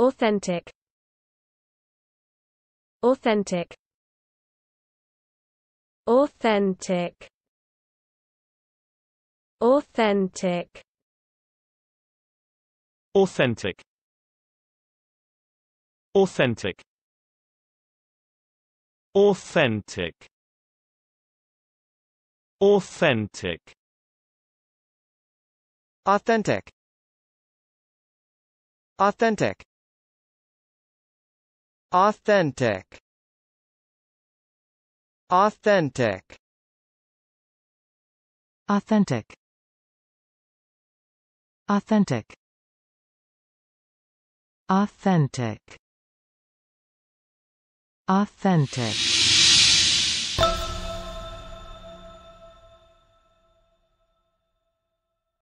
Authentic Authentic Authentic Authentic Authentic Authentic Authentic Authentic Authentic Authentic Authentic Authentic Authentic Authentic Authentic Authentic